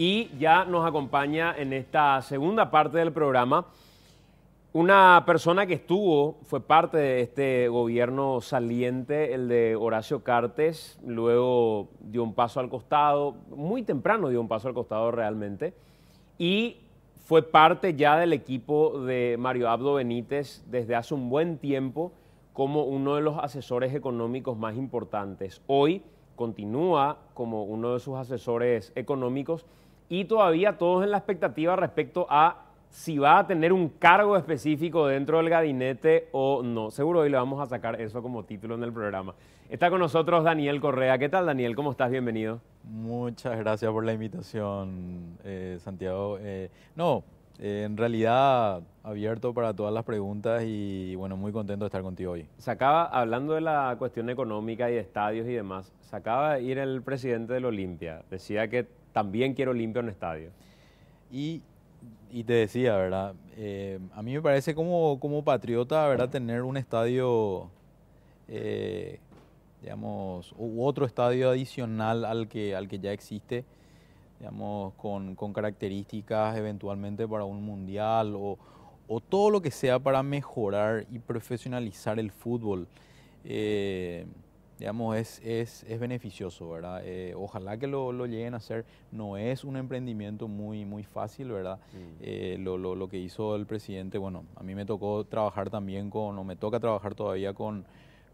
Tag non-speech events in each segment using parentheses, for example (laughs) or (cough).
y ya nos acompaña en esta segunda parte del programa una persona que estuvo, fue parte de este gobierno saliente, el de Horacio Cartes, luego dio un paso al costado, muy temprano dio un paso al costado realmente, y fue parte ya del equipo de Mario Abdo Benítez desde hace un buen tiempo como uno de los asesores económicos más importantes. Hoy continúa como uno de sus asesores económicos y todavía todos en la expectativa respecto a si va a tener un cargo específico dentro del gabinete o no. Seguro hoy le vamos a sacar eso como título en el programa. Está con nosotros Daniel Correa. ¿Qué tal, Daniel? ¿Cómo estás? Bienvenido. Muchas gracias por la invitación, eh, Santiago. Eh, no, eh, en realidad abierto para todas las preguntas y bueno, muy contento de estar contigo hoy. Se acaba, hablando de la cuestión económica y estadios y demás, se acaba de ir el presidente del Olimpia. Decía que también quiero limpiar un estadio. Y, y te decía, ¿verdad? Eh, a mí me parece como, como patriota, ¿verdad? Tener un estadio, eh, digamos, u otro estadio adicional al que, al que ya existe, digamos, con, con características eventualmente para un mundial o, todo lo que sea para mejorar y profesionalizar el fútbol. Eh, digamos, es, es, beneficioso, ¿verdad? Eh, ojalá que lo, lleguen a hacer. No es un emprendimiento muy, muy fácil, ¿verdad? Mm. Eh, lo, que hizo el presidente, bueno, a mí me tocó trabajar también con, o me toca trabajar todavía con,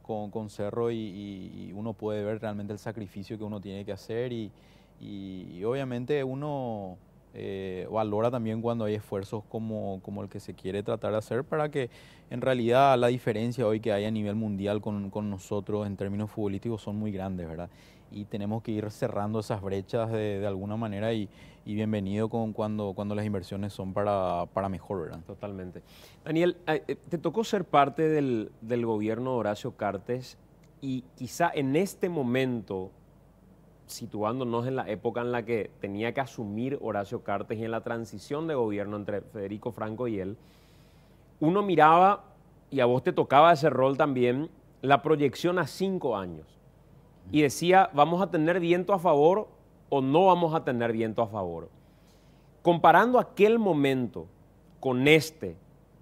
con, Cerro y, uno puede ver realmente el sacrificio que uno tiene que hacer y obviamente uno eh, valora también cuando hay esfuerzos como, como, el que se quiere tratar de hacer para que en realidad la diferencia hoy que hay a nivel mundial con, con nosotros en términos futbolísticos son muy grandes, ¿verdad? y tenemos que ir cerrando esas brechas de, de alguna manera y, y, bienvenido con cuando, cuando las inversiones son para, para mejor, ¿verdad? Totalmente. Daniel, eh, eh, te tocó ser parte del, del gobierno de Horacio Cartes y quizá en este momento situándonos en la época en la que tenía que asumir Horacio Cartes y en la transición de gobierno entre Federico Franco y él, uno miraba, y a vos te tocaba ese rol también, la proyección a cinco años. Y decía, ¿vamos a tener viento a favor o no vamos a tener viento a favor? Comparando aquel momento con este,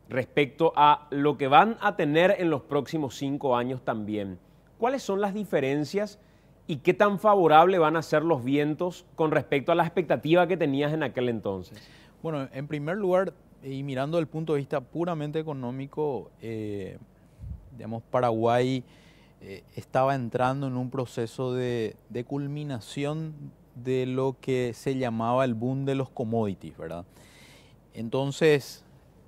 respecto a lo que van a tener en los próximos cinco años también, ¿cuáles son las diferencias? y qué tan favorable van a ser los vientos con respecto a la expectativa que tenías en aquel entonces? Bueno, en primer lugar, y mirando el punto de vista puramente económico, eh, digamos, Paraguay eh, estaba entrando en un proceso de, culminación de lo que se llamaba el boom de los commodities, ¿verdad? Entonces,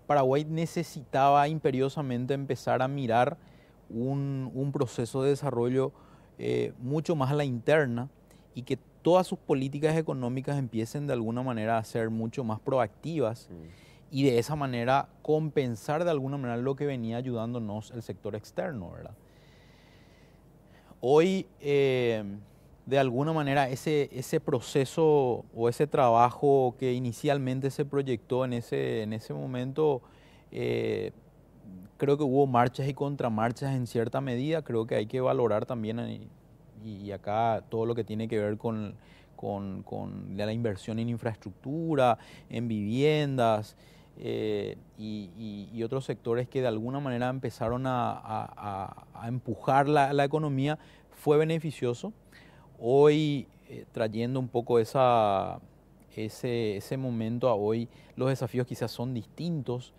Paraguay necesitaba imperiosamente empezar a mirar un, un proceso de desarrollo eh, mucho más a la interna y que todas sus políticas económicas empiecen de alguna manera a ser mucho más proactivas mm. y de esa manera compensar de alguna manera lo que venía ayudándonos el sector externo, ¿verdad? Hoy, eh, de alguna manera, ese, ese proceso o ese trabajo que inicialmente se proyectó en ese, en ese momento eh, creo que hubo marchas y contramarchas en cierta medida. Creo que hay que valorar también, eh, y, acá todo lo que tiene que ver con, la inversión en infraestructura, en viviendas. Eh, y, otros sectores que de alguna manera empezaron a, empujar la, economía, fue beneficioso. Hoy, eh, trayendo un poco esa, ese, ese, momento a hoy, los desafíos quizás son distintos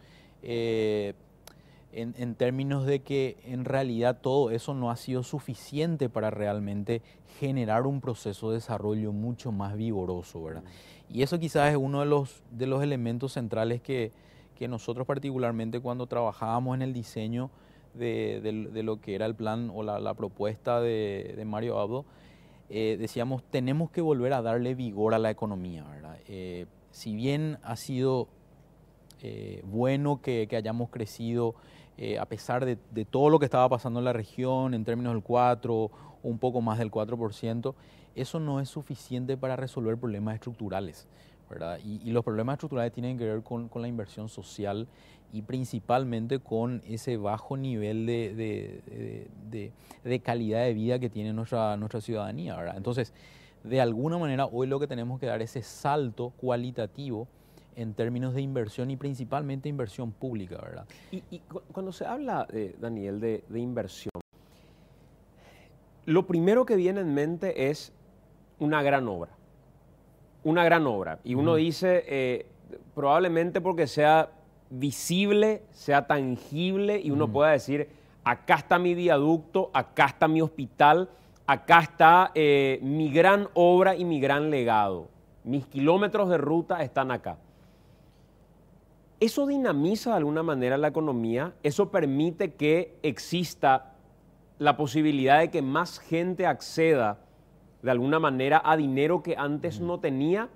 en, términos de que en realidad todo eso no ha sido suficiente para realmente generar un proceso de desarrollo mucho más vigoroso, ¿verdad? Y eso quizás es uno de los, de los elementos centrales que, nosotros particularmente cuando trabajábamos en el diseño de, lo que era el plan o la, propuesta de, Mario Abdo, eh, decíamos, tenemos que volver a darle vigor a la economía, eh, si bien ha sido eh, bueno que hayamos crecido eh, a pesar de, todo lo que estaba pasando en la región en términos del 4, un poco más del 4%, eso no es suficiente para resolver problemas estructurales. ¿verdad? Y, los problemas estructurales tienen que ver con, la inversión social y principalmente con ese bajo nivel de, calidad de vida que tiene nuestra, nuestra ciudadanía. ¿verdad? Entonces, de alguna manera, hoy lo que tenemos que dar es ese salto cualitativo en términos de inversión y principalmente inversión pública, ¿verdad? Y, cuando se habla, eh, Daniel, de, inversión, lo primero que viene en mente es una gran obra. Una gran obra. Y uno dice, eh, probablemente porque sea visible, sea tangible y uno pueda decir, acá está mi viaducto, acá está mi hospital, acá está eh, mi gran obra y mi gran legado. Mis kilómetros de ruta están acá eso dinamiza de alguna manera la economía, eso permite que exista la posibilidad de que más gente acceda de alguna manera a dinero que antes no tenía,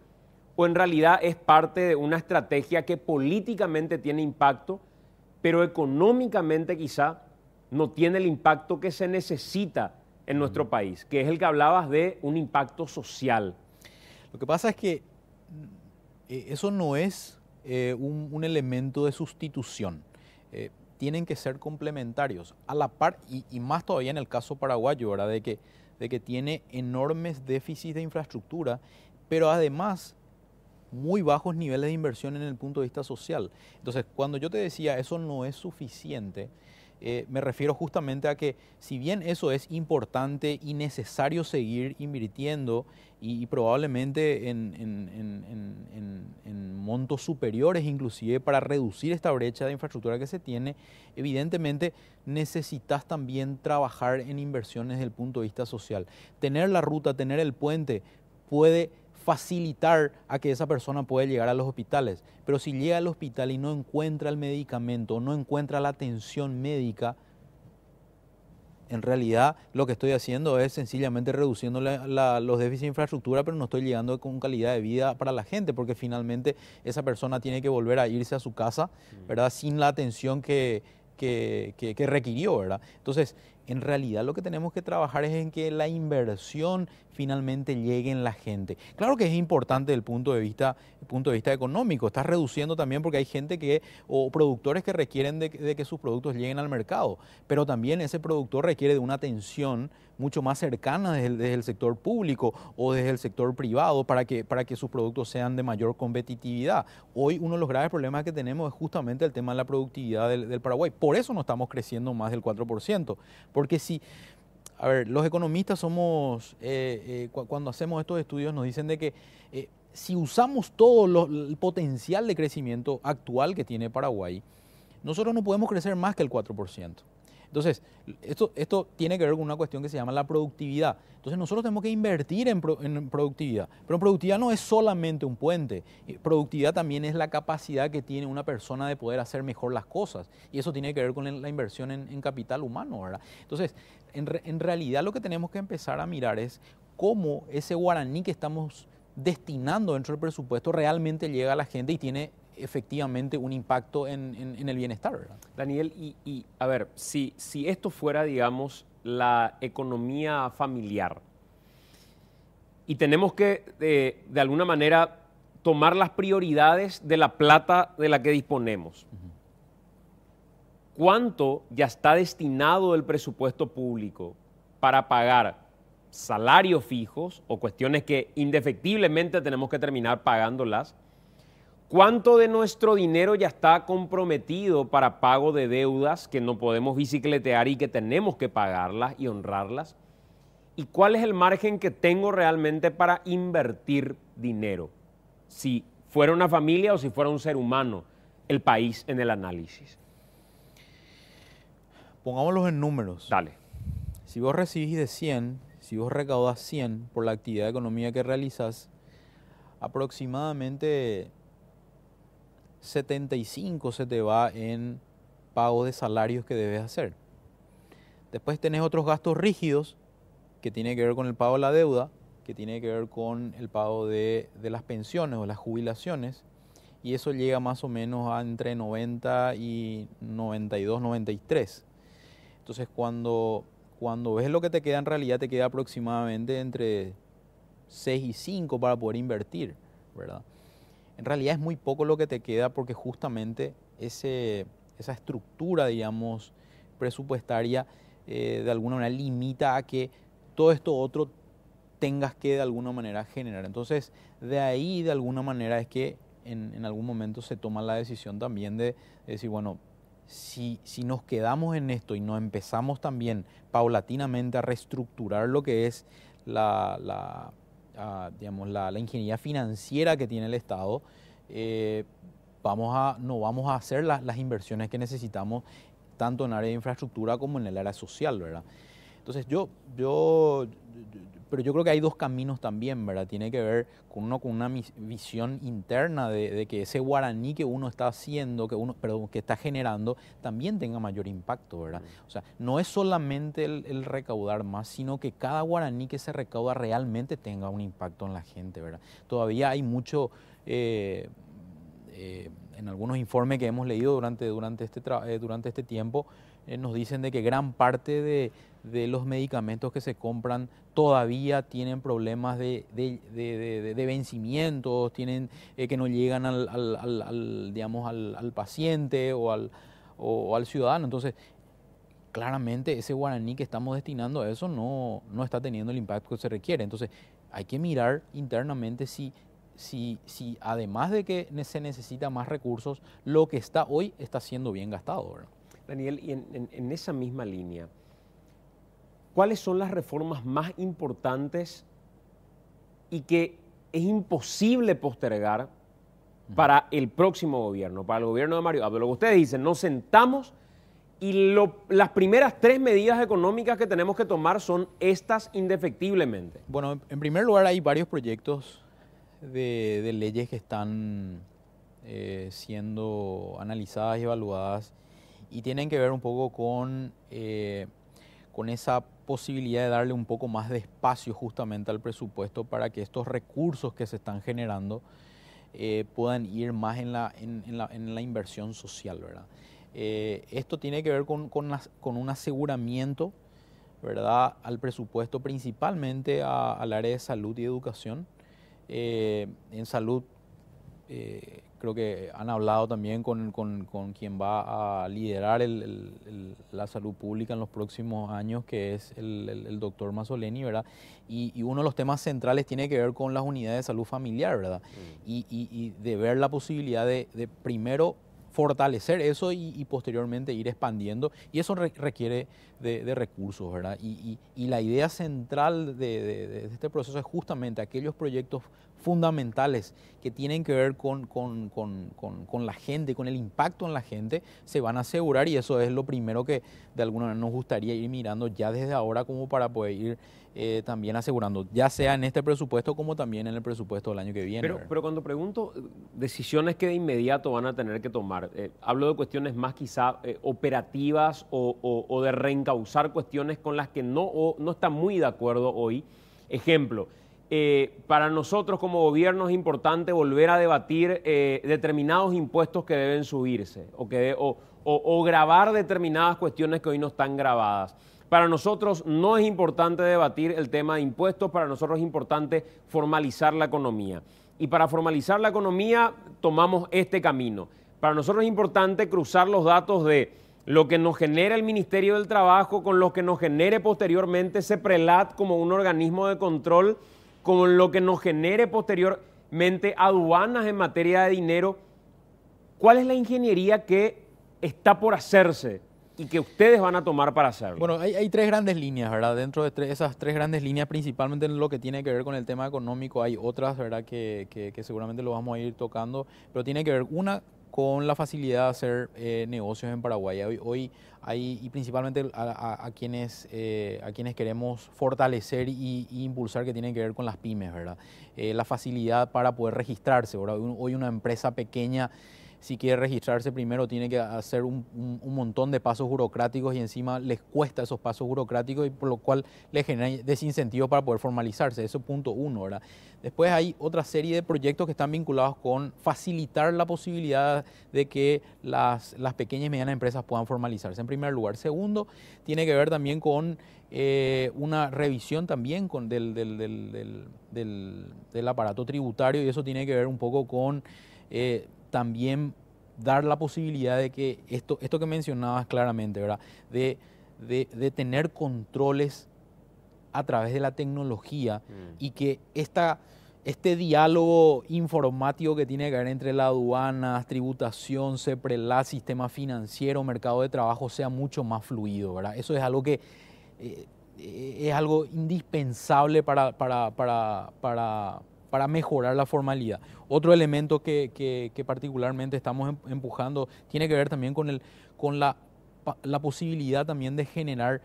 o en realidad es parte de una estrategia que políticamente tiene impacto, pero económicamente quizá no tiene el impacto que se necesita en nuestro país, que es el que hablabas de un impacto social. Lo que pasa es que eh, eso no es eh, un, elemento de sustitución. Eh, tienen que ser complementarios, a la par, y, más todavía en el caso paraguayo, ¿verdad? De que, de que tiene enormes déficits de infraestructura, pero además muy bajos niveles de inversión en el punto de vista social. Entonces, cuando yo te decía eso no es suficiente, eh, me refiero justamente a que si bien eso es importante y necesario seguir invirtiendo y, probablemente en, en, montos superiores inclusive para reducir esta brecha de infraestructura que se tiene, evidentemente necesitas también trabajar en inversiones desde el punto de vista social. Tener la ruta, tener el puente puede facilitar a que esa persona pueda llegar a los hospitales. Pero si llega al hospital y no encuentra el medicamento, no encuentra la atención médica, en realidad lo que estoy haciendo es sencillamente reduciendo los déficits de infraestructura, pero no estoy llegando con calidad de vida para la gente, porque finalmente esa persona tiene que volver a irse a su casa, mm. ¿verdad? Sin la atención que, que, que requirió, ¿verdad? Entonces, en realidad lo que tenemos que trabajar es en que la inversión finalmente lleguen la gente. Claro que es importante desde el punto de vista, punto de vista económico, está reduciendo también porque hay gente que, o productores que requieren de, que sus productos lleguen al mercado, pero también ese productor requiere de una atención mucho más cercana desde el, sector público o desde el sector privado para que, para que sus productos sean de mayor competitividad. Hoy uno de los graves problemas que tenemos es justamente el tema de la productividad del, del Paraguay. Por eso no estamos creciendo más del 4%, porque si a ver, los economistas somos, eh, eh, cuando hacemos estos estudios nos dicen de que eh, si usamos todo el potencial de crecimiento actual que tiene Paraguay, nosotros no podemos crecer más que el 4%. Entonces, esto, esto tiene que ver con una cuestión que se llama la productividad. Entonces, nosotros tenemos que invertir en, productividad. Pero productividad no es solamente un puente. Productividad también es la capacidad que tiene una persona de poder hacer mejor las cosas. Y eso tiene que ver con la inversión en, capital humano, ¿verdad? Entonces, en, realidad lo que tenemos que empezar a mirar es cómo ese guaraní que estamos destinando dentro del presupuesto realmente llega a la gente y tiene efectivamente un impacto en, el bienestar. Daniel, y, a ver, si, esto fuera, digamos, la economía familiar, y tenemos que, de alguna manera, tomar las prioridades de la plata de la que disponemos. ¿Cuánto ya está destinado el presupuesto público para pagar salarios fijos o cuestiones que indefectiblemente tenemos que terminar pagándolas? ¿Cuánto de nuestro dinero ya está comprometido para pago de deudas que no podemos bicicletear y que tenemos que pagarlas y honrarlas? ¿Y cuál es el margen que tengo realmente para invertir dinero? Si fuera una familia o si fuera un ser humano, el país en el análisis. Pongámoslos en números. Dale. Si vos recibís de 100, si vos recaudás 100 por la actividad económica que realizas, aproximadamente 75 se te va en pago de salarios que debes hacer. Después tenés otros gastos rígidos que tiene que ver con el pago de la deuda, que tiene que ver con el pago de, de las pensiones o las jubilaciones, y eso llega más o menos a entre 90 y 92, 93. Entonces cuando, cuando ves lo que te queda en realidad te queda aproximadamente entre 6 y 5 para poder invertir, ¿verdad? En realidad es muy poco lo que te queda porque justamente ese, esa estructura, digamos, presupuestaria eh, de alguna manera limita a que todo esto otro tengas que de alguna manera generar. Entonces, de ahí de alguna manera es que en, algún momento se toma la decisión también de, de decir, bueno, si, nos quedamos en esto y no empezamos también paulatinamente a reestructurar lo que es la, ah, digamos, la, ingeniería financiera que tiene el Estado, eh, vamos a, no vamos a hacer las, inversiones que necesitamos tanto en área de infraestructura como en el área social, ¿verdad? Entonces yo, yo, pero yo creo que hay dos caminos también, ¿verdad? Tiene que ver con uno con una visión interna de, que ese guaraní que uno está haciendo, que uno, perdón, que está generando, también tenga mayor impacto, ¿verdad? O sea, no es solamente el, recaudar más, sino que cada guaraní que se recauda realmente tenga un impacto en la gente, ¿verdad? Todavía hay mucho... Eh, eh, en algunos informes que hemos leído durante, durante, este, eh, durante este tiempo, nos dicen de que gran parte de, de los medicamentos que se compran todavía tienen problemas de, de, vencimientos, tienen, eh, que no llegan al, al, al, digamos, al, paciente o al, o, al ciudadano. Entonces, claramente ese guaraní que estamos destinando a eso no, está teniendo el impacto que se requiere. Entonces, hay que mirar internamente si si, si, además de que se necesita más recursos, lo que está hoy está siendo bien gastado. Daniel, y en, esa misma línea, ¿cuáles son las reformas más importantes y que es imposible postergar para el próximo gobierno, para el gobierno de Mario Abdo? ustedes dicen, nos sentamos y las primeras tres medidas económicas que tenemos que tomar son estas indefectiblemente. Bueno, en primer lugar hay varios proyectos de, leyes que están eh, siendo analizadas y evaluadas y tienen que ver un poco con, eh, con esa posibilidad de darle un poco más de espacio justamente al presupuesto para que estos recursos que se están generando eh, puedan ir más en la, en, la, inversión social, ¿verdad? Eh, esto tiene que ver con, un aseguramiento, ¿verdad?, al presupuesto principalmente al área de salud y educación. Eh, en salud creo que han hablado también con, quien va a liderar la salud pública en los próximos años, que es el, doctor Mazzoleni, ¿verdad? Y, uno de los temas centrales tiene que ver con las unidades de salud familiar, ¿verdad? Mm. Y, de ver la posibilidad de, primero fortalecer eso y, posteriormente ir expandiendo. Y eso requiere de, recursos, ¿verdad? Y, la idea central de, este proceso es justamente aquellos proyectos fundamentales que tienen que ver con, la gente, con el impacto en la gente, se van a asegurar y eso es lo primero que de alguna manera nos gustaría ir mirando ya desde ahora como para poder ir eh, también asegurando, ya sea en este presupuesto como también en el presupuesto del año que viene. Pero, pero cuando pregunto decisiones que de inmediato van a tener que tomar, eh, hablo de cuestiones más quizá eh, operativas o, de reencauzar cuestiones con las que no, no están muy de acuerdo hoy. Ejemplo, eh, para nosotros como gobierno es importante volver a debatir eh, determinados impuestos que deben subirse o, que o, grabar determinadas cuestiones que hoy no están grabadas. Para nosotros no es importante debatir el tema de impuestos, para nosotros es importante formalizar la economía. Y para formalizar la economía tomamos este camino. Para nosotros es importante cruzar los datos de lo que nos genera el Ministerio del Trabajo con lo que nos genere posteriormente prelat como un organismo de control con lo que nos genere posteriormente aduanas en materia de dinero. ¿Cuál es la ingeniería que está por hacerse y que ustedes van a tomar para hacerlo? Bueno, hay, tres grandes líneas, ¿verdad? Dentro de esas tres grandes líneas, principalmente en lo que tiene que ver con el tema económico, hay otras, ¿verdad? Que, que seguramente lo vamos a ir tocando, pero tiene que ver una con la facilidad de hacer eh, negocios en Paraguay. Hoy, hay, y principalmente a, quienes, eh, a quienes queremos fortalecer e impulsar que tienen que ver con las pymes, ¿verdad? Eh, la facilidad para poder registrarse, Hoy una empresa pequeña si quiere registrarse primero tiene que hacer un, montón de pasos burocráticos y encima les cuesta esos pasos burocráticos y por lo cual les genera desincentivo para poder formalizarse. Eso es punto uno, ¿verdad? Después hay otra serie de proyectos que están vinculados con facilitar la posibilidad de que las, pequeñas y medianas empresas puedan formalizarse en primer lugar. Segundo, tiene que ver también con eh, una revisión también con del, aparato tributario y eso tiene que ver un poco con... Eh, también dar la posibilidad de que esto, esto que mencionabas claramente, ¿verdad? De, tener controles a través de la tecnología mm. y que esta, este diálogo informático que tiene que haber entre la aduana, tributación, CEPRELA, sistema financiero, mercado de trabajo sea mucho más fluido, ¿verdad? Eso es algo que eh, eh, es algo indispensable para, para para mejorar la formalidad. Otro elemento que, particularmente estamos em, empujando tiene que ver también con, con la, posibilidad también de generar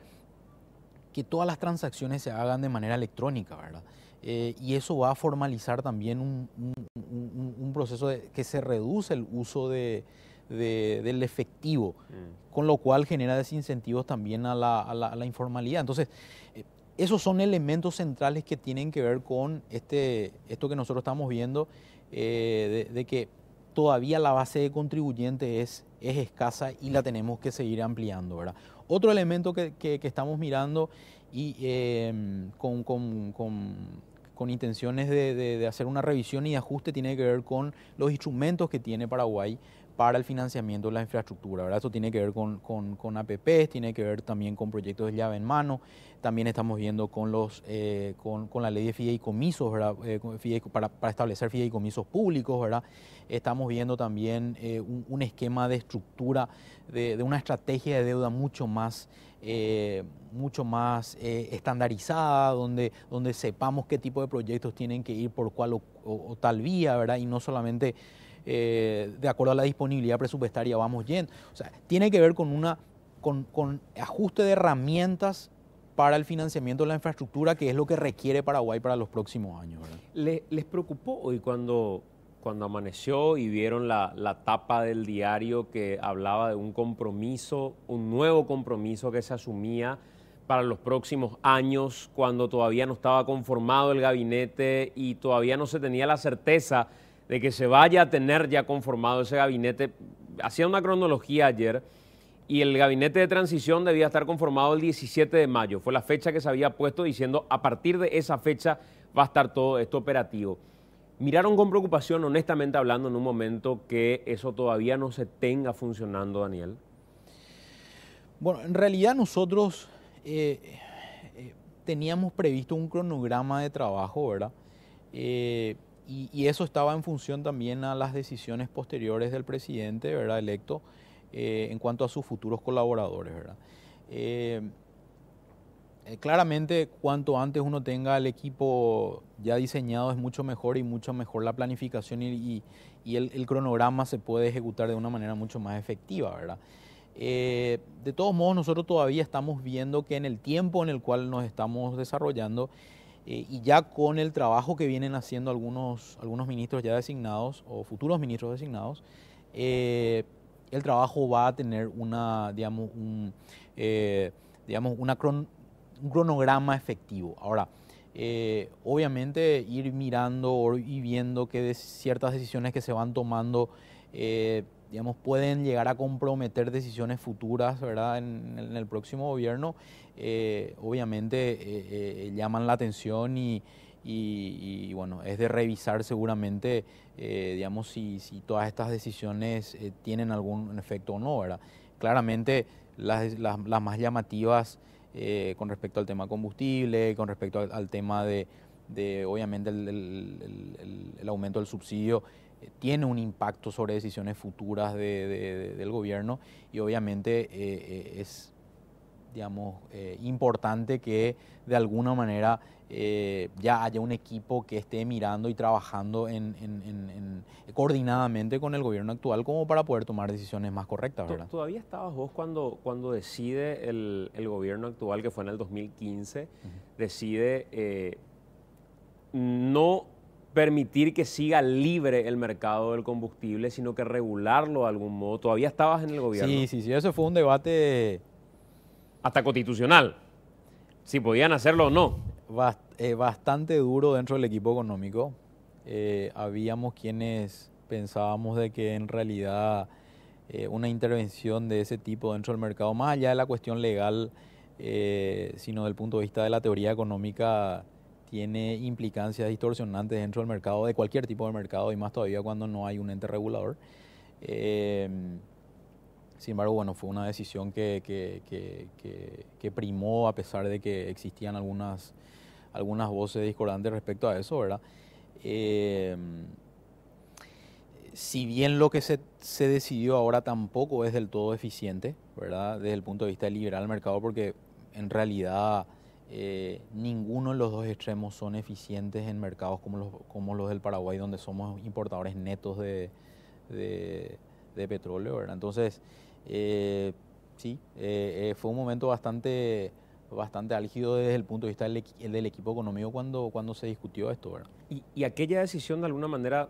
que todas las transacciones se hagan de manera electrónica, ¿verdad? Eh, y eso va a formalizar también un, proceso que se reduce el uso de, del efectivo, mm. con lo cual genera desincentivos también a la, informalidad. Entonces, eh, esos son elementos centrales que tienen que ver con este, esto que nosotros estamos viendo, eh, de, que todavía la base de contribuyentes es, escasa y la tenemos que seguir ampliando. Otro elemento que, estamos mirando y em, con, intenciones de, hacer una revisión y ajuste tiene que ver con los instrumentos que tiene Paraguay para el financiamiento de la infraestructura. ¿verdad? Eso tiene que ver con, con, APPs, tiene que ver también con proyectos de llave en mano, también estamos viendo con, los, eh, con, la ley de fideicomisos, ¿verdad? Eh, para, para, establecer fideicomisos públicos, ¿verdad? estamos viendo también eh, un, esquema de estructura, de, una estrategia de deuda mucho más... mucho más estandarizada, donde, donde sepamos qué tipo de proyectos tienen que ir por cuál o tal vía, ¿verdad? Y no solamente eh, de acuerdo a la disponibilidad presupuestaria vamos yendo. O sea, tiene que ver con, una, con, ajuste de herramientas para el financiamiento de la infraestructura, que es lo que requiere Paraguay para los próximos años. ¿Les, preocupó hoy cuando, cuando amaneció y vieron la, la, tapa del diario que hablaba de un compromiso, un nuevo compromiso que se asumía para los próximos años, cuando todavía no estaba conformado el gabinete y todavía no se tenía la certeza de que se vaya a tener ya conformado ese gabinete. Hacía una cronología ayer y el gabinete de transición debía estar conformado el 17 de mayo. Fue la fecha que se había puesto diciendo a partir de esa fecha va a estar todo esto operativo. Miraron con preocupación, honestamente hablando, en un momento que eso todavía no se tenga funcionando, Daniel. Bueno, en realidad nosotros eh, eh, teníamos previsto un cronograma de trabajo, ¿verdad? Eh, y, eso estaba en función también a las decisiones posteriores del presidente ¿verdad? electo eh, en cuanto a sus futuros colaboradores. ¿verdad? Eh, eh, claramente, cuanto antes uno tenga el equipo ya diseñado es mucho mejor y mucho mejor la planificación y, el, cronograma se puede ejecutar de una manera mucho más efectiva, ¿verdad? de todos modos, nosotros todavía estamos viendo que en el tiempo en el cual nos estamos desarrollando, eh, y ya con el trabajo que vienen haciendo algunos, algunos ministros ya designados o futuros ministros designados, eh, el trabajo va a tener una, digamos, un, eh, un cronograma efectivo. Ahora, obviamente ir mirando y viendo que ciertas decisiones que se van tomando pueden llegar a comprometer decisiones futuras ¿verdad? En, el próximo gobierno, eh, obviamente eh, eh, llaman la atención y, bueno, es de revisar seguramente, digamos, si, todas estas decisiones tienen algún efecto o no, ¿verdad? Claramente las, más llamativas con respecto al tema combustible, con respecto al, tema de, obviamente, el aumento del subsidio, eh, tiene un impacto sobre decisiones futuras del gobierno y obviamente eh, eh, es digamos, importante que de alguna manera ya haya un equipo que esté mirando y trabajando en, coordinadamente con el gobierno actual como para poder tomar decisiones más correctas. Todavía estabas vos cuando, cuando decide el, gobierno actual, que fue en el 2015, decide no permitir que siga libre el mercado del combustible, sino que regularlo de algún modo. Todavía estabas en el gobierno. Sí, sí, sí, eso fue un debate... Hasta constitucional, si podían hacerlo o no. Eh, bastante duro dentro del equipo económico. Eh, habíamos quienes pensábamos de que en realidad eh, una intervención de ese tipo dentro del mercado, más allá de la cuestión legal, sino del punto de vista de la teoría económica, tiene implicancias distorsionantes dentro del mercado, de cualquier tipo de mercado, y más todavía cuando no hay un ente regulador. Em, sin embargo, bueno, fue una decisión que, que, que, que, primó a pesar de que existían algunas, algunas voces discordantes respecto a eso, ¿verdad? Em, si bien lo que se, se, decidió ahora tampoco es del todo eficiente, ¿verdad? Desde el punto de vista liberal mercado, porque en realidad eh, ninguno de los dos extremos son eficientes en mercados como los, como los del Paraguay, donde somos importadores netos de, petróleo. ¿verdad? Entonces, eh, sí, eh, fue un momento bastante bastante álgido desde el punto de vista del, del equipo económico cuando, cuando se discutió esto. ¿Y, aquella decisión de alguna manera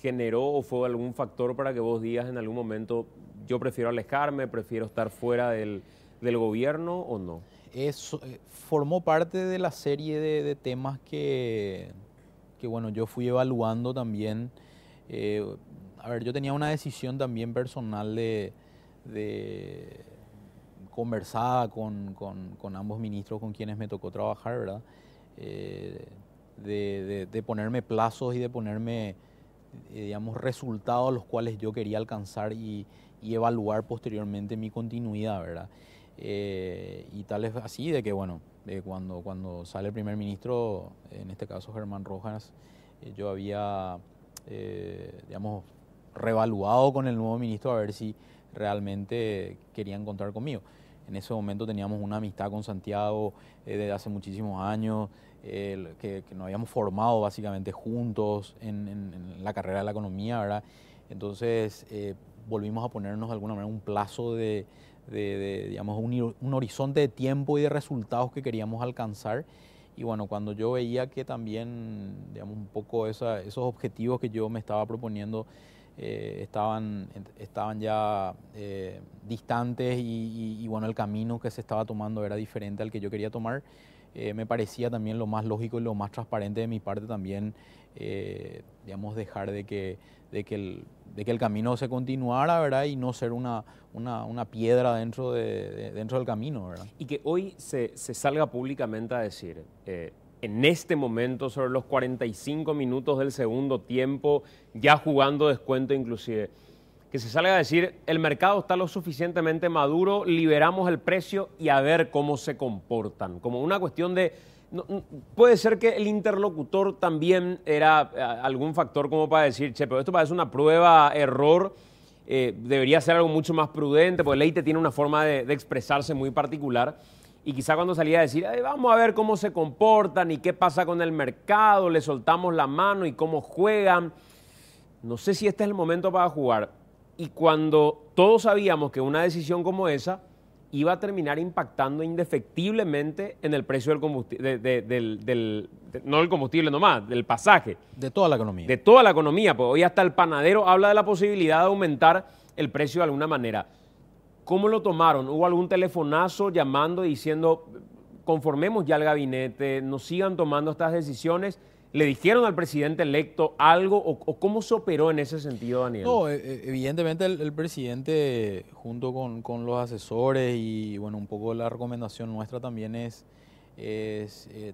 generó o fue algún factor para que vos digas en algún momento, yo prefiero alejarme, prefiero estar fuera del, del gobierno o no? eso eh, formó parte de la serie de, temas que, bueno, yo fui evaluando también. Eh, a ver, yo tenía una decisión también personal de, de conversada con, ambos ministros con quienes me tocó trabajar, ¿verdad? Eh, de, ponerme plazos y de ponerme, digamos, resultados los cuales yo quería alcanzar y, y evaluar posteriormente mi continuidad, ¿verdad? Eh, y tal es así de que, bueno, de cuando, cuando sale el primer ministro, en este caso Germán Rojas, eh, yo había, eh, digamos, revaluado con el nuevo ministro a ver si realmente querían contar conmigo. En ese momento teníamos una amistad con Santiago desde hace muchísimos años, que, nos habíamos formado básicamente juntos en, en la carrera de la economía, ¿verdad? Entonces volvimos a ponernos de alguna manera un plazo de, de, digamos, un, un, horizonte de tiempo y de resultados que queríamos alcanzar. Y bueno, cuando yo veía que también, digamos, un poco esos objetivos que yo me estaba proponiendo eh, estaban, estaban ya eh, distantes y, y bueno, el camino que se estaba tomando era diferente al que yo quería tomar, eh, me parecía también lo más lógico y lo más transparente de mi parte también, eh, digamos, dejar de que, de, que el, camino se continuara, ¿verdad? Y no ser una, piedra dentro, de, dentro del camino, Y que hoy se, salga públicamente a decir, eh, en este momento, sobre los 45 minutos del segundo tiempo, ya jugando descuento inclusive, que se salga a decir, el mercado está lo suficientemente maduro, liberamos el precio y a ver cómo se comportan. Como una cuestión de... puede ser que el interlocutor también era eh, algún factor como para decir, che, pero esto parece una prueba, error, eh, debería ser algo mucho más prudente, porque Leite tiene una forma de expresarse muy particular. Y quizá cuando salía a decir, vamos a ver cómo se comportan y qué pasa con el mercado, le soltamos la mano y cómo juegan. No sé si este es el momento para jugar y cuando todos sabíamos que una decisión como esa iba a terminar impactando indefectiblemente en el precio del combustible, no del combustible nomás, del pasaje. De toda la economía. De toda la economía, pues hoy hasta el panadero habla de la posibilidad de aumentar el precio de alguna manera. ¿Cómo lo tomaron? ¿Hubo algún telefonazo llamando diciendo, conformemos ya el gabinete, nos sigan tomando estas decisiones? ¿Le dijeron al presidente electo algo o, cómo se operó en ese sentido, Daniel? No, e, e, evidentemente el, presidente, junto con, los asesores y bueno, un poco la recomendación nuestra también es, eh,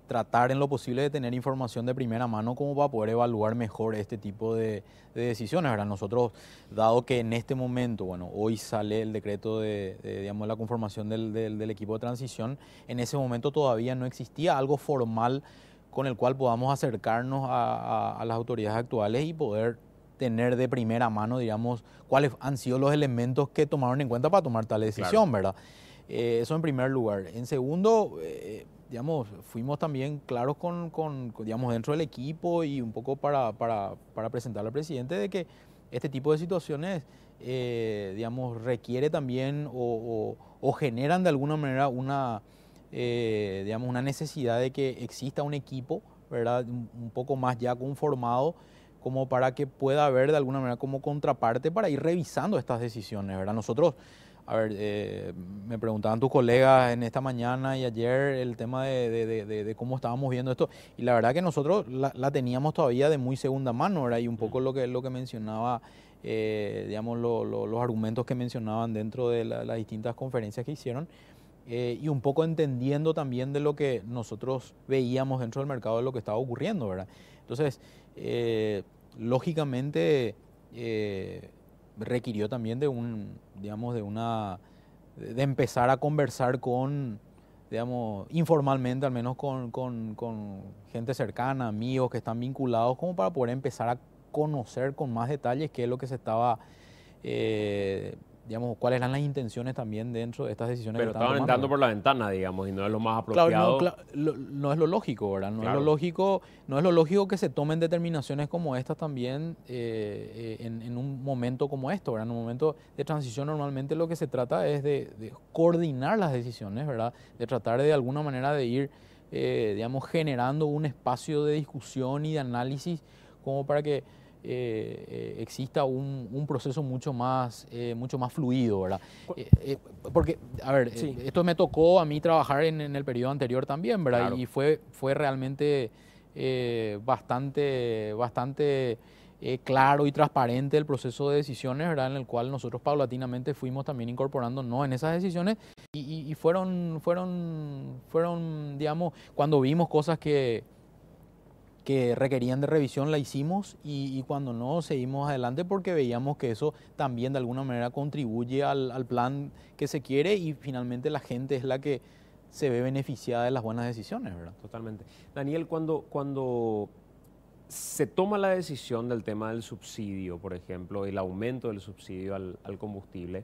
tratar en lo posible de tener información de primera mano como para poder evaluar mejor este tipo de, decisiones. Ahora Nosotros, dado que en este momento, bueno, hoy sale el decreto de, digamos, la conformación del, del, del equipo de transición, en ese momento todavía no existía algo formal con el cual podamos acercarnos a, las autoridades actuales y poder tener de primera mano, digamos, cuáles han sido los elementos que tomaron en cuenta para tomar tal decisión, ¿verdad? Eh, eso en primer lugar. En segundo, eh, digamos, fuimos también claros con, digamos, dentro del equipo y un poco para, presentar al presidente de que este tipo de situaciones, eh, digamos, requiere también o generan de alguna manera una eh, digamos, una necesidad de que exista un equipo, ¿verdad? Un poco más ya conformado como para que pueda haber de alguna manera como contraparte para ir revisando estas decisiones, ¿verdad? Nosotros, a ver, eh, me preguntaban tus colegas en esta mañana y ayer el tema de, cómo estábamos viendo esto, y la verdad que nosotros la, teníamos todavía de muy segunda mano, Y un poco lo que, lo que mencionaba, eh, digamos, los argumentos que mencionaban dentro de las distintas conferencias que hicieron, eh, y un poco entendiendo también de lo que nosotros veíamos dentro del mercado de lo que estaba ocurriendo, ¿verdad? Entonces, eh, lógicamente eh, requirió también de un, digamos, de una, de empezar a conversar con, digamos, informalmente, al menos con, gente cercana, amigos que están vinculados, como para poder empezar a conocer con más detalles qué es lo que se estaba digamos, cuáles eran las intenciones también dentro de estas decisiones. Pero que estaban entrando por la ventana, digamos, y no es lo más apropiado. no, es lo lógico, ¿verdad? No, es lo lógico, no es lo lógico que se tomen determinaciones como estas también eh, eh, en, un momento como esto, ¿verdad? En un momento de transición normalmente lo que se trata es de, coordinar las decisiones, ¿verdad? De tratar de alguna manera de ir, eh, digamos, generando un espacio de discusión y de análisis como para que eh, eh, exista un, un, proceso mucho más, eh, mucho más fluido, ¿verdad? Eh, porque, a ver, esto me tocó a mí trabajar en, el periodo anterior también, ¿verdad? Y fue, fue realmente bastante, bastante claro y transparente el proceso de decisiones, ¿verdad? En el cual nosotros paulatinamente fuimos también incorporándonos en esas decisiones y, y fueron, fueron, fueron, digamos, cuando vimos cosas que que requerían de revisión la hicimos y, cuando no seguimos adelante porque veíamos que eso también de alguna manera contribuye al, plan que se quiere y finalmente la gente es la que se ve beneficiada de las buenas decisiones, ¿verdad? Totalmente. Daniel, cuando, cuando se toma la decisión del tema del subsidio, por ejemplo, el aumento del subsidio al combustible,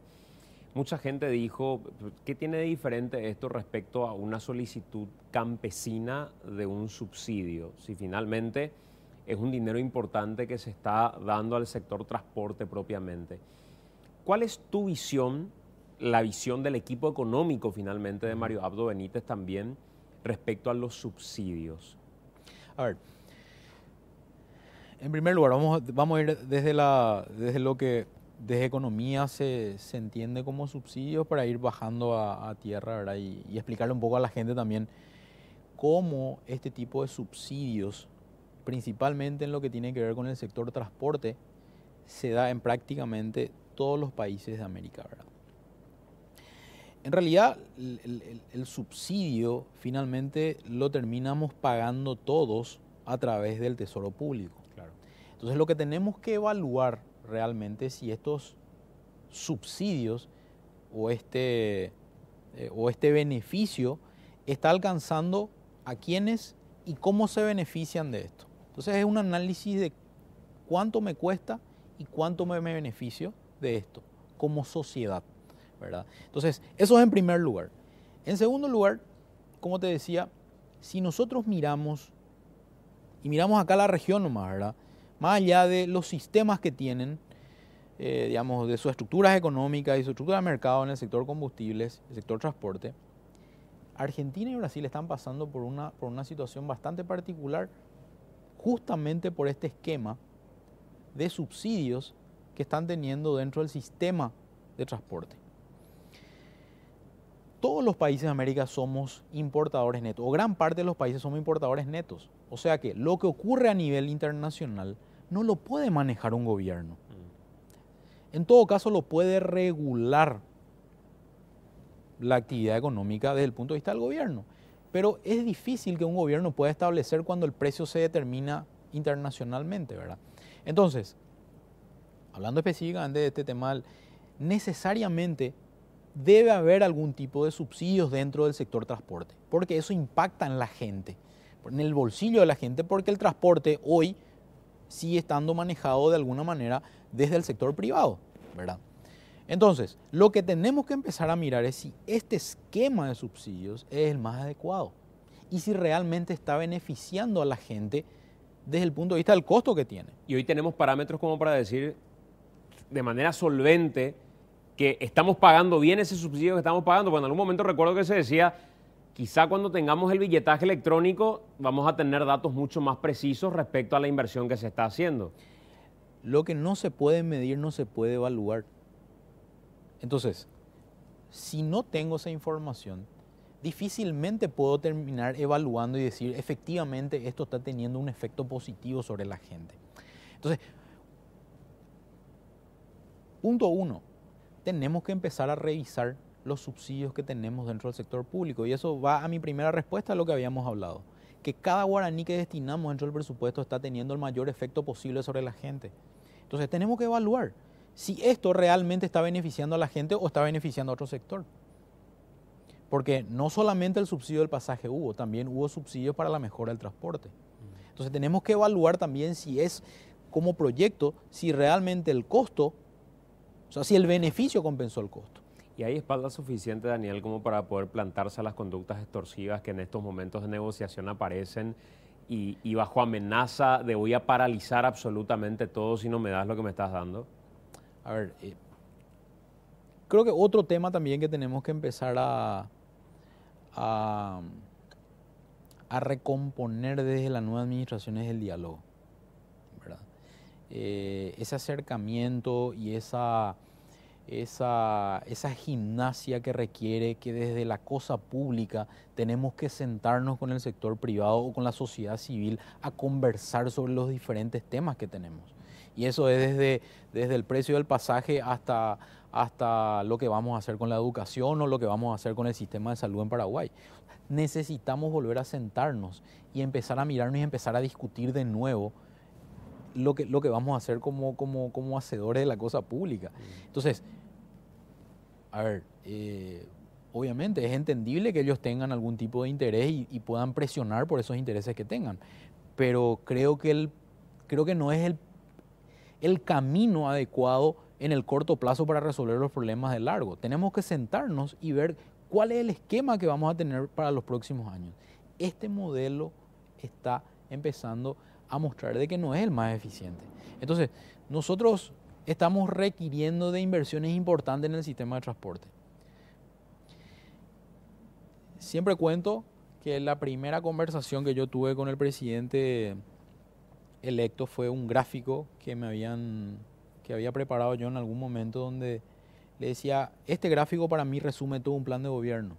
Mucha gente dijo, ¿qué tiene de diferente esto respecto a una solicitud campesina de un subsidio? Si finalmente es un dinero importante que se está dando al sector transporte propiamente. ¿Cuál es tu visión, la visión del equipo económico finalmente de Mario Abdo Benítez también respecto a los subsidios? A ver, en primer lugar, vamos, vamos a ir desde, la, desde lo que desde economía se, entiende como subsidios para ir bajando a, tierra ¿verdad? Y, explicarle un poco a la gente también cómo este tipo de subsidios, principalmente en lo que tiene que ver con el sector transporte, se da en prácticamente todos los países de América. ¿verdad? En realidad, el, subsidio finalmente lo terminamos pagando todos a través del Tesoro Público. Entonces, lo que tenemos que evaluar realmente si estos subsidios o este, eh, o este beneficio está alcanzando a quienes y cómo se benefician de esto. Entonces es un análisis de cuánto me cuesta y cuánto me beneficio de esto como sociedad, ¿verdad? Entonces, eso es en primer lugar. En segundo lugar, como te decía, si nosotros miramos, y miramos acá la región nomás, ¿verdad? más allá de los sistemas que tienen, eh, digamos, de sus estructuras económicas y su estructura de mercado en el sector combustibles, el sector transporte, Argentina y Brasil están pasando por una, por una situación bastante particular justamente por este esquema de subsidios que están teniendo dentro del sistema de transporte. Todos los países de América somos importadores netos, o gran parte de los países somos importadores netos. O sea que lo que ocurre a nivel internacional no lo puede manejar un gobierno. Mm. En todo caso, lo puede regular la actividad económica desde el punto de vista del gobierno. Pero es difícil que un gobierno pueda establecer cuando el precio se determina internacionalmente, Entonces, hablando específicamente de este tema, necesariamente debe haber algún tipo de subsidios dentro del sector transporte, porque eso impacta en la gente en el bolsillo de la gente, porque el transporte hoy sigue estando manejado de alguna manera desde el sector privado, ¿verdad? Entonces, lo que tenemos que empezar a mirar es si este esquema de subsidios es el más adecuado y si realmente está beneficiando a la gente desde el punto de vista del costo que tiene. Y hoy tenemos parámetros como para decir de manera solvente que estamos pagando bien ese subsidio que estamos pagando. Bueno, en algún momento recuerdo que se decía Quizá cuando tengamos el billetaje electrónico vamos a tener datos mucho más precisos respecto a la inversión que se está haciendo. Lo que no se puede medir no se puede evaluar. Entonces, si no tengo esa información, difícilmente puedo terminar evaluando y decir efectivamente esto está teniendo un efecto positivo sobre la gente. Entonces, punto uno, tenemos que empezar a revisar los subsidios que tenemos dentro del sector público. Y eso va a mi primera respuesta a lo que habíamos hablado, que cada guaraní que destinamos dentro del presupuesto está teniendo el mayor efecto posible sobre la gente. Entonces tenemos que evaluar si esto realmente está beneficiando a la gente o está beneficiando a otro sector. Porque no solamente el subsidio del pasaje hubo, también hubo subsidios para la mejora del transporte. Entonces tenemos que evaluar también si es como proyecto, si realmente el costo, o sea, si el beneficio compensó el costo. ¿Y hay espalda suficiente, Daniel, como para poder plantarse a las conductas extorsivas que en estos momentos de negociación aparecen y, bajo amenaza de voy a paralizar absolutamente todo si no me das lo que me estás dando? A ver, eh, creo que otro tema también que tenemos que empezar a, a, recomponer desde la nueva administración es el diálogo. Eh, ese acercamiento y esa esa, gimnasia que requiere que desde la cosa pública tenemos que sentarnos con el sector privado o con la sociedad civil a conversar sobre los diferentes temas que tenemos. Y eso es desde, el precio del pasaje hasta lo que vamos a hacer con la educación o lo que vamos a hacer con el sistema de salud en Paraguay. Necesitamos volver a sentarnos y empezar a mirarnos y empezar a discutir de nuevo lo que, lo que vamos a hacer como, hacedores de la cosa pública. Mm. Entonces, a ver, eh, obviamente es entendible que ellos tengan algún tipo de interés y, puedan presionar por esos intereses que tengan, pero creo que, creo que no es el, el camino adecuado en el corto plazo para resolver los problemas de largo. Tenemos que sentarnos y ver cuál es el esquema que vamos a tener para los próximos años. Este modelo está empezando a mostrar de que no es el más eficiente. Entonces, nosotros estamos requiriendo de inversiones importantes en el sistema de transporte. Siempre cuento que la primera conversación que yo tuve con el presidente electo fue un gráfico que me habían que había preparado yo en algún momento donde le decía, este gráfico para mí resume todo un plan de gobierno.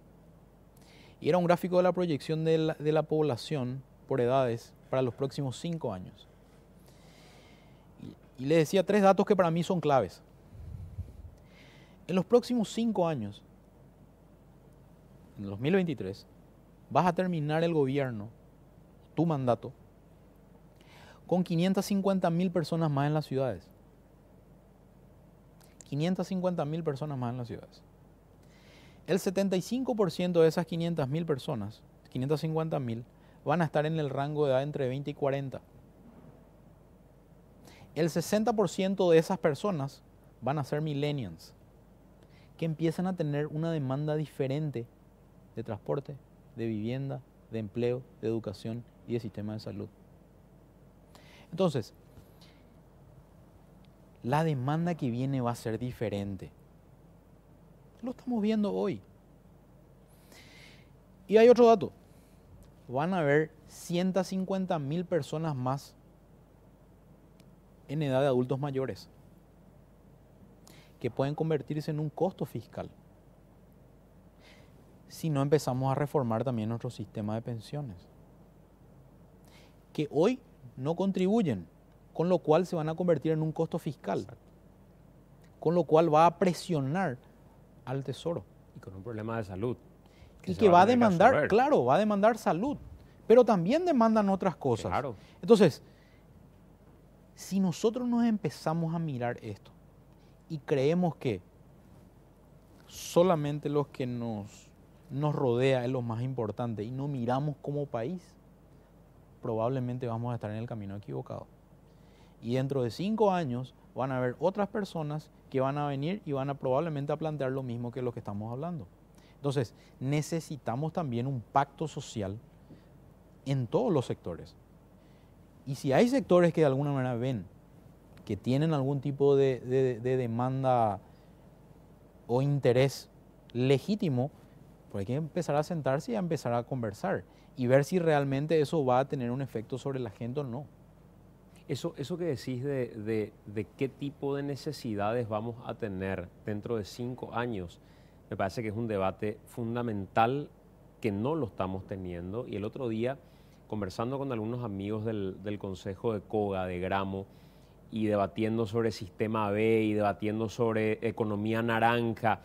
Y era un gráfico de la proyección de la, de la población por edades para los próximos cinco años. Y, le decía tres datos que para mí son claves. En los próximos cinco años, en 2023, vas a terminar el gobierno, tu mandato, con 550 mil personas más en las ciudades. 550 mil personas más en las ciudades. El 75% de esas 500 mil personas, 550 mil, van a estar en el rango de edad entre 20 y 40. El 60% de esas personas van a ser millennials, que empiezan a tener una demanda diferente de transporte, de vivienda, de empleo, de educación y de sistema de salud. Entonces, la demanda que viene va a ser diferente. Lo estamos viendo hoy. Y hay otro dato van a haber 150 mil personas más en edad de adultos mayores que pueden convertirse en un costo fiscal si no empezamos a reformar también nuestro sistema de pensiones, que hoy no contribuyen, con lo cual se van a convertir en un costo fiscal, con lo cual va a presionar al Tesoro. Y con un problema de salud y que va a demandar, claro, va a demandar salud, pero también demandan otras cosas. Entonces, si nosotros nos empezamos a mirar esto y creemos que solamente los que nos, nos rodea es lo más importante y no miramos como país, probablemente vamos a estar en el camino equivocado. Y dentro de cinco años van a haber otras personas que van a venir y van a probablemente a plantear lo mismo que lo que estamos hablando. Entonces, necesitamos también un pacto social en todos los sectores. Y si hay sectores que de alguna manera ven que tienen algún tipo de, demanda o interés legítimo, pues hay que empezar a sentarse y a empezar a conversar y ver si realmente eso va a tener un efecto sobre la gente o no. Eso, eso que decís de, qué tipo de necesidades vamos a tener dentro de cinco años me parece que es un debate fundamental que no lo estamos teniendo. Y el otro día, conversando con algunos amigos del, del Consejo de COGA, de Gramo, y debatiendo sobre sistema B y debatiendo sobre economía naranja,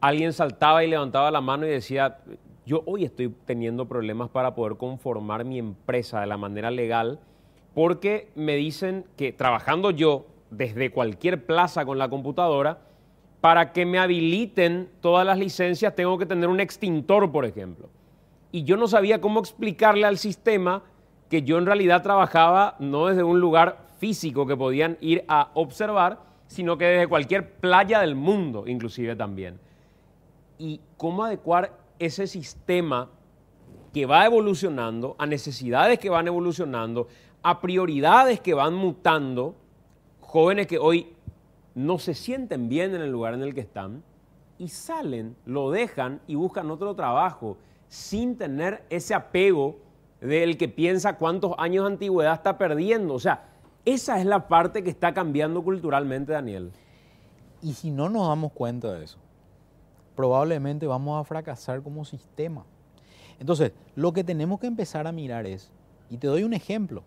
alguien saltaba y levantaba la mano y decía, yo hoy estoy teniendo problemas para poder conformar mi empresa de la manera legal porque me dicen que trabajando yo desde cualquier plaza con la computadora, para que me habiliten todas las licencias tengo que tener un extintor, por ejemplo. Y yo no sabía cómo explicarle al sistema que yo en realidad trabajaba no desde un lugar físico que podían ir a observar, sino que desde cualquier playa del mundo, inclusive también. Y cómo adecuar ese sistema que va evolucionando, a necesidades que van evolucionando, a prioridades que van mutando, jóvenes que hoy no se sienten bien en el lugar en el que están y salen, lo dejan y buscan otro trabajo sin tener ese apego del que piensa cuántos años de antigüedad está perdiendo. O sea, esa es la parte que está cambiando culturalmente, Daniel. Y si no nos damos cuenta de eso, probablemente vamos a fracasar como sistema. Entonces, lo que tenemos que empezar a mirar es, y te doy un ejemplo,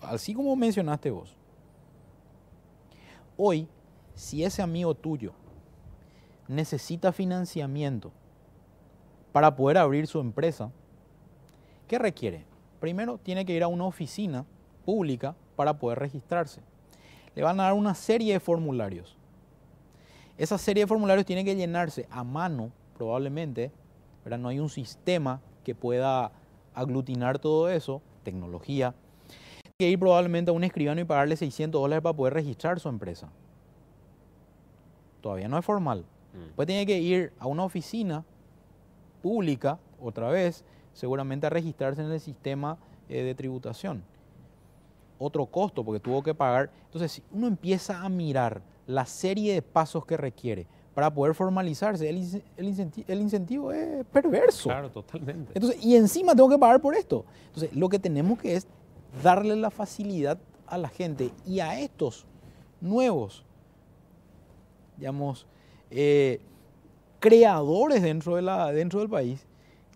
así como mencionaste vos, Hoy, si ese amigo tuyo necesita financiamiento para poder abrir su empresa, ¿qué requiere? Primero tiene que ir a una oficina pública para poder registrarse. Le van a dar una serie de formularios. Esa serie de formularios tiene que llenarse a mano, probablemente, pero no hay un sistema que pueda aglutinar todo eso, tecnología, ir probablemente a un escribano y pagarle 600 dólares para poder registrar su empresa. Todavía no es formal. Mm. Pues tiene que ir a una oficina pública, otra vez, seguramente a registrarse en el sistema eh, de tributación. Otro costo, porque tuvo que pagar. Entonces, si uno empieza a mirar la serie de pasos que requiere para poder formalizarse, el, incentivo, el, incentivo es perverso. Claro, totalmente. Entonces, y encima tengo que pagar por esto. Entonces, lo que tenemos que es darle la facilidad a la gente y a estos nuevos, digamos, eh, creadores dentro, dentro del país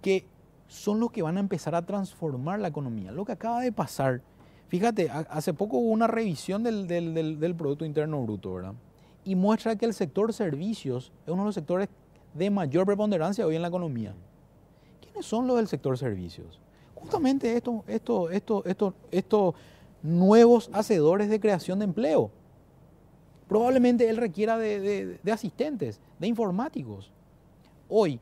que son los que van a empezar a transformar la economía. Lo que acaba de pasar, fíjate, hace poco hubo una revisión del, del Producto Interno Bruto, ¿verdad? Y muestra que el sector servicios es uno de los sectores de mayor preponderancia hoy en la economía. ¿Quiénes son los del sector servicios? justamente estos, esto, esto, esto, estos nuevos hacedores de creación de empleo. Probablemente él requiera de, asistentes, de informáticos. Hoy,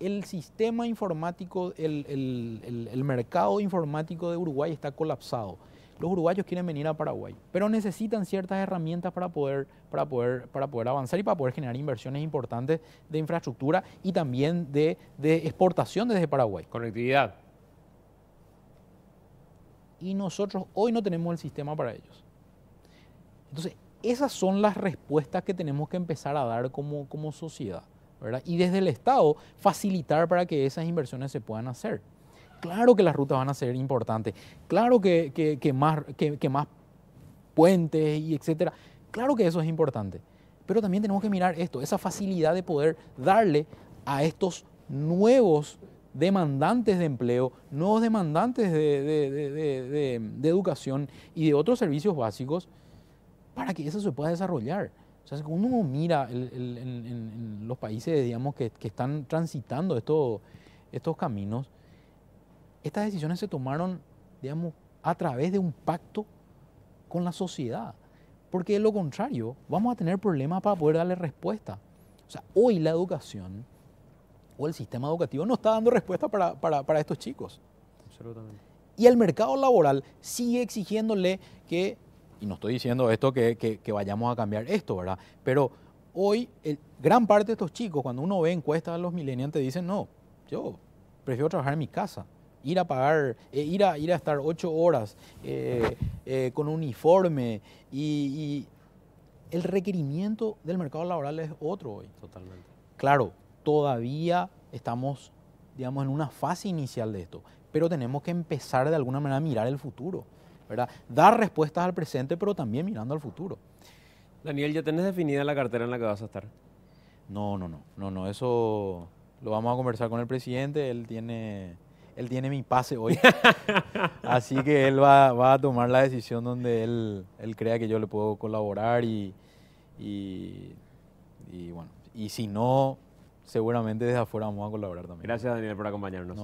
el sistema informático, el, mercado informático de Uruguay está colapsado. Los uruguayos quieren venir a Paraguay, pero necesitan ciertas herramientas para poder, para poder, para poder avanzar y para poder generar inversiones importantes de infraestructura y también de, de exportación desde Paraguay. Conectividad y nosotros hoy no tenemos el sistema para ellos. Entonces, esas son las respuestas que tenemos que empezar a dar como, como sociedad. Y desde el Estado facilitar para que esas inversiones se puedan hacer. Claro que las rutas van a ser importantes, claro que, más, que, más puentes y etcétera. Claro que eso es importante. Pero también tenemos que mirar esto, esa facilidad de poder darle a estos nuevos demandantes de empleo, nuevos demandantes de, educación y de otros servicios básicos para que eso se pueda desarrollar. O sea, cuando uno mira en, los países, digamos, que, están transitando estos, estos caminos, estas decisiones se tomaron, digamos, a través de un pacto con la sociedad. Porque de lo contrario, vamos a tener problemas para poder darle respuesta. O sea, hoy la educación o el sistema educativo no está dando respuesta para, estos chicos. Absolutamente. Y el mercado laboral sigue exigiéndole que, y no estoy diciendo esto que, que, vayamos a cambiar esto, ¿verdad? Pero hoy gran parte de estos chicos, cuando uno ve encuestas a los millennials, te dicen, no, yo prefiero trabajar en mi casa, ir a pagar, eh, ir, a, ir a estar ocho horas eh, eh, con uniforme y el requerimiento del mercado laboral es otro hoy. Totalmente. Claro, todavía estamos, digamos, en una fase inicial de esto, pero tenemos que empezar de alguna manera a mirar el futuro, ¿verdad? Dar respuestas al presente, pero también mirando al futuro. Daniel, ¿ya tenés definida la cartera en la que vas a estar? No, no, no, no, no, eso lo vamos a conversar con el presidente, él tiene, él tiene mi pase hoy, (laughs) así que él va, va, a tomar la decisión donde él, él crea que yo le puedo colaborar y, y, y bueno, y si no, seguramente desde afuera vamos a colaborar también. Gracias, Daniel, por acompañarnos.